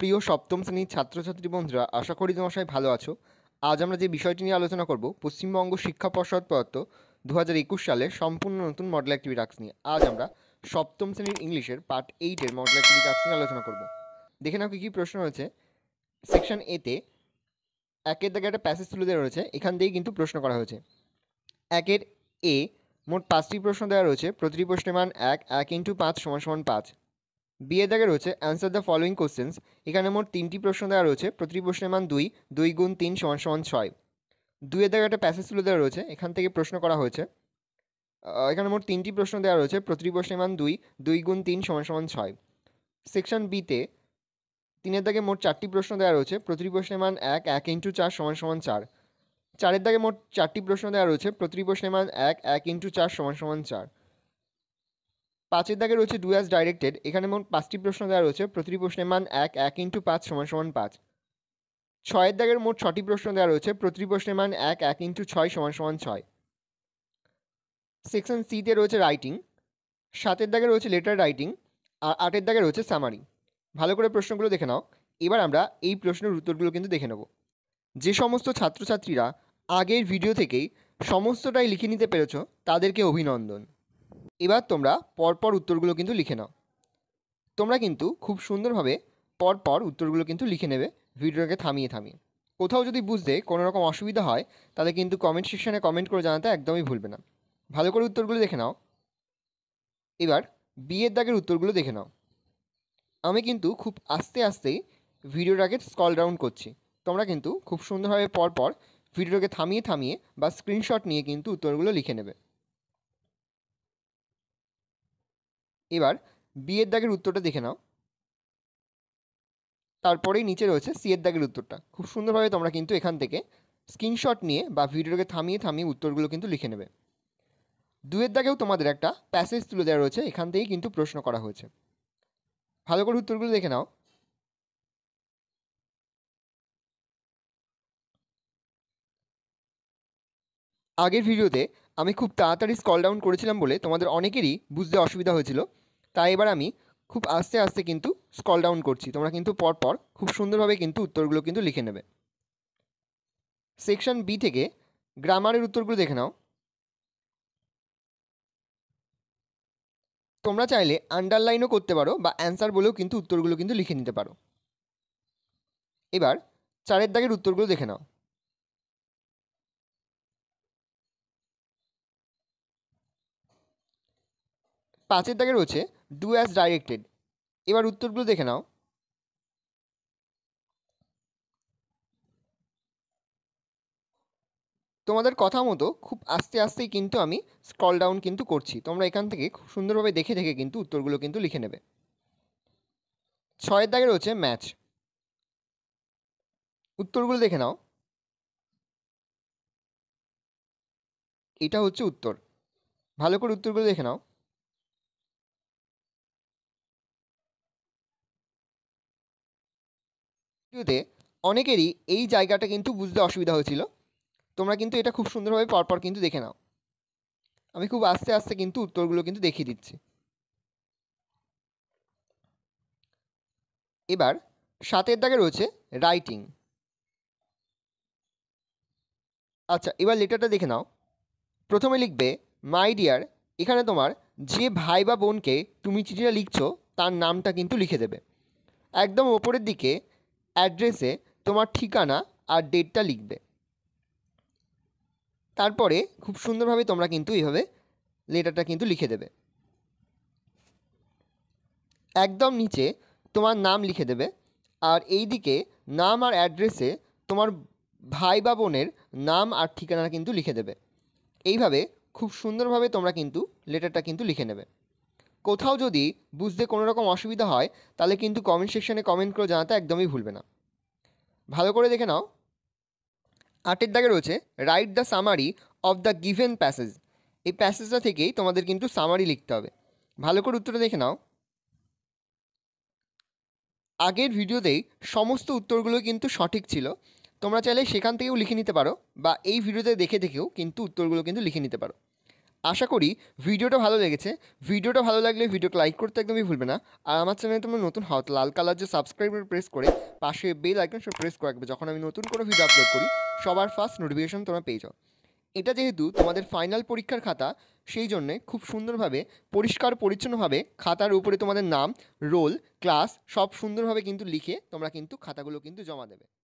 প্রিয় সপ্তম শ্রেণীর ছাত্রছাত্রী বন্ধুরা আশা করি তোমার সবাই ভালো আছো আজ আমরা যে বিষয়টি নিয়ে আলোচনা করব পশ্চিমবঙ্গ শিক্ষা পর্ষদ প্রদত্ত দু হাজার একুশ সালে সম্পূর্ণ নতুন মডেল অ্যাক্টিভিটি টাস্ক নিয়ে আজ আমরা সপ্তম শ্রেণীর ইংলিশের পার্ট এইটের মডেল অ্যাক্টিভিটি টাস্ক নিয়ে আলোচনা করব দেখে নাও কী কী প্রশ্ন রয়েছে সেকশন এতে একের দাগে একটা প্যাসেজ তুলে দেওয়া রয়েছে এখান দিয়েই কিন্তু প্রশ্ন করা হয়েছে একের এ মোট পাঁচটি প্রশ্ন দেওয়া রয়েছে প্রতিটি প্রশ্নের মান এক এক ইন্টু পাঁচ সমান সমান পাঁচ বিয়ে দাগে রয়েছে অ্যান্সার দ্য ফলোয়িং কোশ্চেন্স এখানে মোট তিনটি প্রশ্ন দেওয়া রয়েছে প্রতিটি প্রশ্নের মান দুই দুই গুণ তিন সমান সমান ছয় দুইয়ের দাগে একটা প্যাসেজ তুলে দেওয়া রয়েছে এখান থেকে প্রশ্ন করা হয়েছে এখানে মোট তিনটি প্রশ্ন দেওয়া রয়েছে প্রতিটি প্রশ্নের মান দুই দুই গুণ তিন সমান সমান ছয় সেকশন বিতে তিনের দাগে মোট চারটি প্রশ্ন দেওয়া রয়েছে প্রতিটি প্রশ্নের মান এক এক ইন্টু চার সমান সমান চার চারের দাগে মোট চারটি প্রশ্ন দেওয়া রয়েছে প্রতিটি প্রশ্নের মান এক এক ইন্টু চার সমান সমান চার পাঁচের দাগে রয়েছে ডু ডাইরেক্টেড এখানে মোট পাঁচটি প্রশ্ন দেওয়া রয়েছে প্রতিটি প্রশ্নের মান এক এক ইন্টু পাঁচ সমান সমান পাঁচ ছয়ের দাগের মোট ছটি প্রশ্ন দেওয়া রয়েছে প্রতিটি প্রশ্নের মান এক এক ইন্টু ছয় সমান সমান ছয় সেকশন সিতে রয়েছে রাইটিং সাতের দাগে রয়েছে লেটার রাইটিং আর আটের দাগে রয়েছে সামারি ভালো করে প্রশ্নগুলো দেখে নাও এবার আমরা এই প্রশ্নের উত্তরগুলো কিন্তু দেখে নেব যে সমস্ত ছাত্রছাত্রীরা আগের ভিডিও থেকেই সমস্তটাই লিখে নিতে পেরেছ তাদেরকে অভিনন্দন এবার তোমরা পরপর উত্তরগুলো কিন্তু লিখে নাও তোমরা কিন্তু খুব সুন্দরভাবে পরপর উত্তরগুলো কিন্তু লিখে নেবে ভিডিওটাকে থামিয়ে থামিয়ে কোথাও যদি বুঝতে কোনো রকম অসুবিধা হয় তাহলে কিন্তু কমেন্ট সেকশানে কমেন্ট করে জানাতে একদমই ভুলবে না ভালো করে উত্তরগুলো দেখে নাও এবার বিয়ের দাগের উত্তরগুলো দেখে নাও আমি কিন্তু খুব আস্তে আস্তেই ভিডিওটাকে স্কল ডাউন করছি তোমরা কিন্তু খুব সুন্দরভাবে পরপর ভিডিওটাকে থামিয়ে থামিয়ে বা স্ক্রিনশট নিয়ে কিন্তু উত্তরগুলো লিখে নেবে এবার বি এর দাগের উত্তরটা দেখে নাও তারপরেই নিচে রয়েছে সি এর দাগের উত্তরটা খুব সুন্দরভাবে তোমরা কিন্তু এখান থেকে স্ক্রিনশট নিয়ে বা ভিডিওটাকে থামিয়ে থামিয়ে উত্তরগুলো কিন্তু লিখে নেবে দুয়ের দাগেও তোমাদের একটা প্যাসেজ তুলে দেওয়া রয়েছে এখান থেকেই কিন্তু প্রশ্ন করা হয়েছে ভালো করে উত্তরগুলো দেখে নাও আগের ভিডিওতে আমি খুব তাড়াতাড়ি স্কল ডাউন করেছিলাম বলে তোমাদের অনেকেরই বুঝতে অসুবিধা হয়েছিল তাই এবার আমি খুব আস্তে আস্তে কিন্তু স্কল ডাউন করছি তোমরা কিন্তু পরপর খুব সুন্দরভাবে কিন্তু উত্তরগুলো কিন্তু লিখে নেবে সেকশন বি থেকে গ্রামারের উত্তরগুলো দেখে নাও তোমরা চাইলে আন্ডারলাইনও করতে পারো বা অ্যান্সার বলেও কিন্তু উত্তরগুলো কিন্তু লিখে নিতে পারো এবার চারের দাগের উত্তরগুলো দেখে নাও পাঁচের দাগে রয়েছে ডু অ্যাজ ডাইরেক্টেড এবার উত্তরগুলো দেখে নাও তোমাদের কথা মতো খুব আস্তে আস্তেই কিন্তু আমি স্ক্রল ডাউন কিন্তু করছি তোমরা এখান থেকে খুব সুন্দরভাবে দেখে দেখে কিন্তু উত্তরগুলো কিন্তু লিখে নেবে ছয়ের দাগে রয়েছে ম্যাচ উত্তরগুলো দেখে নাও এটা হচ্ছে উত্তর ভালো করে উত্তরগুলো দেখে নাও ভিডিওতে অনেকেরই এই জায়গাটা কিন্তু বুঝতে অসুবিধা হয়েছিল তোমরা কিন্তু এটা খুব সুন্দরভাবে পরপর কিন্তু দেখে নাও আমি খুব আস্তে আস্তে কিন্তু উত্তরগুলো কিন্তু দেখিয়ে দিচ্ছি এবার সাতের দাগে রয়েছে রাইটিং আচ্ছা এবার লেটারটা দেখে নাও প্রথমে লিখবে মাই ডিয়ার এখানে তোমার যে ভাই বা বোনকে তুমি চিঠিটা লিখছো তার নামটা কিন্তু লিখে দেবে একদম ওপরের দিকে অ্যাড্রেসে তোমার ঠিকানা আর ডেটটা লিখবে তারপরে খুব সুন্দরভাবে তোমরা কিন্তু এইভাবে লেটারটা কিন্তু লিখে দেবে একদম নিচে তোমার নাম লিখে দেবে আর এই দিকে নাম আর অ্যাড্রেসে তোমার ভাই বা বোনের নাম আর ঠিকানা কিন্তু লিখে দেবে এইভাবে খুব সুন্দরভাবে তোমরা কিন্তু লেটারটা কিন্তু লিখে নেবে কোথাও যদি বুঝতে কোনো রকম অসুবিধা হয় তাহলে কিন্তু কমেন্ট সেকশানে কমেন্ট করে জানাতে একদমই ভুলবে না ভালো করে দেখে নাও আটের দাগে রয়েছে right the summary of the given passage এই প্যাসেজটা থেকেই তোমাদের কিন্তু সামারি লিখতে হবে ভালো করে উত্তরটা দেখে নাও আগের ভিডিওতেই সমস্ত উত্তরগুলো কিন্তু সঠিক ছিল তোমরা চাইলে সেখান থেকেও লিখে নিতে পারো বা এই ভিডিওতে দেখে দেখেও কিন্তু উত্তরগুলো কিন্তু লিখে নিতে পারো আশা করি ভিডিওটা ভালো লেগেছে ভিডিওটা ভালো লাগলে ভিডিওকে লাইক করতে একদমই ভুলবে না আর আমার চ্যানেলে তোমরা নতুন হও তো লাল কালার যে সাবস্ক্রাইব প্রেস করে পাশে বেল আইকন সব প্রেস করে যখন আমি নতুন কোনো ভিডিও আপলোড করি সবার ফার্স্ট নোটিফিকেশন তোমরা পেয়ে যাও এটা যেহেতু তোমাদের ফাইনাল পরীক্ষার খাতা সেই জন্যে খুব সুন্দরভাবে পরিষ্কার পরিচ্ছন্নভাবে খাতার উপরে তোমাদের নাম রোল ক্লাস সব সুন্দরভাবে কিন্তু লিখে তোমরা কিন্তু খাতাগুলো কিন্তু জমা দেবে